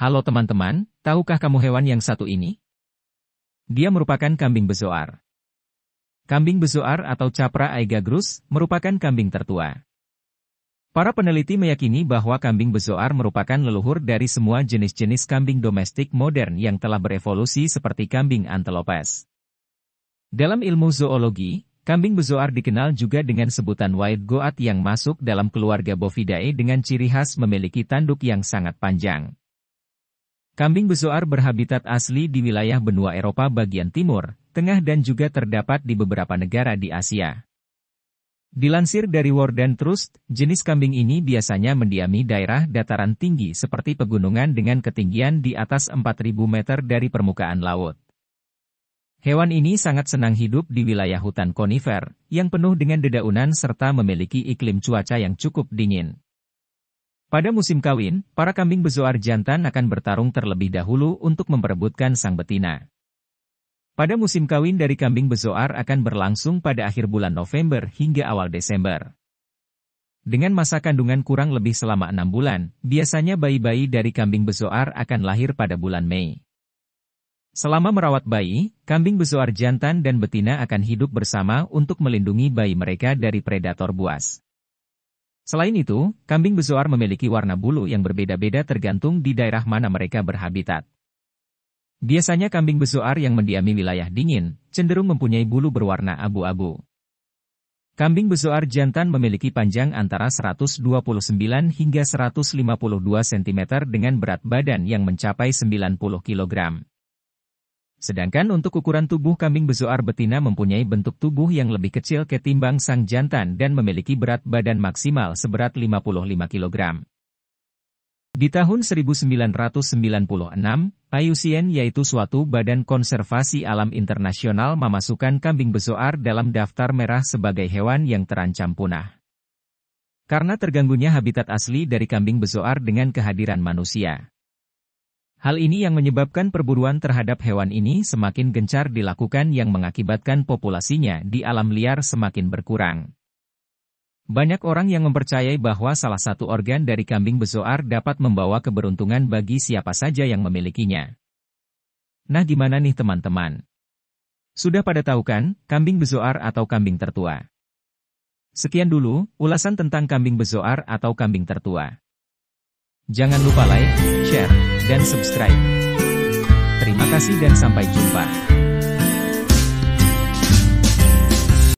Halo teman-teman, tahukah kamu hewan yang satu ini? Dia merupakan kambing bezoar. Kambing bezoar atau capra grus merupakan kambing tertua. Para peneliti meyakini bahwa kambing bezoar merupakan leluhur dari semua jenis-jenis kambing domestik modern yang telah berevolusi seperti kambing antelopes. Dalam ilmu zoologi, kambing bezoar dikenal juga dengan sebutan white goat yang masuk dalam keluarga bovidae dengan ciri khas memiliki tanduk yang sangat panjang. Kambing bezoar berhabitat asli di wilayah benua Eropa bagian timur, tengah dan juga terdapat di beberapa negara di Asia. Dilansir dari Warden Trust, jenis kambing ini biasanya mendiami daerah dataran tinggi seperti pegunungan dengan ketinggian di atas 4.000 meter dari permukaan laut. Hewan ini sangat senang hidup di wilayah hutan konifer, yang penuh dengan dedaunan serta memiliki iklim cuaca yang cukup dingin. Pada musim kawin, para kambing bezoar jantan akan bertarung terlebih dahulu untuk memperebutkan sang betina. Pada musim kawin dari kambing bezoar akan berlangsung pada akhir bulan November hingga awal Desember. Dengan masa kandungan kurang lebih selama enam bulan, biasanya bayi-bayi dari kambing bezoar akan lahir pada bulan Mei. Selama merawat bayi, kambing bezoar jantan dan betina akan hidup bersama untuk melindungi bayi mereka dari predator buas. Selain itu, kambing bezoar memiliki warna bulu yang berbeda-beda tergantung di daerah mana mereka berhabitat. Biasanya kambing bezoar yang mendiami wilayah dingin, cenderung mempunyai bulu berwarna abu-abu. Kambing bezoar jantan memiliki panjang antara 129 hingga 152 cm dengan berat badan yang mencapai 90 kg. Sedangkan untuk ukuran tubuh kambing bezoar betina mempunyai bentuk tubuh yang lebih kecil ketimbang sang jantan dan memiliki berat badan maksimal seberat 55 kg. Di tahun 1996, IUCN yaitu suatu badan konservasi alam internasional memasukkan kambing bezoar dalam daftar merah sebagai hewan yang terancam punah. Karena terganggunya habitat asli dari kambing bezoar dengan kehadiran manusia. Hal ini yang menyebabkan perburuan terhadap hewan ini semakin gencar dilakukan yang mengakibatkan populasinya di alam liar semakin berkurang. Banyak orang yang mempercayai bahwa salah satu organ dari kambing bezoar dapat membawa keberuntungan bagi siapa saja yang memilikinya. Nah gimana nih teman-teman? Sudah pada tahu kan, kambing bezoar atau kambing tertua? Sekian dulu, ulasan tentang kambing bezoar atau kambing tertua. Jangan lupa like, share, dan subscribe. Terima kasih dan sampai jumpa.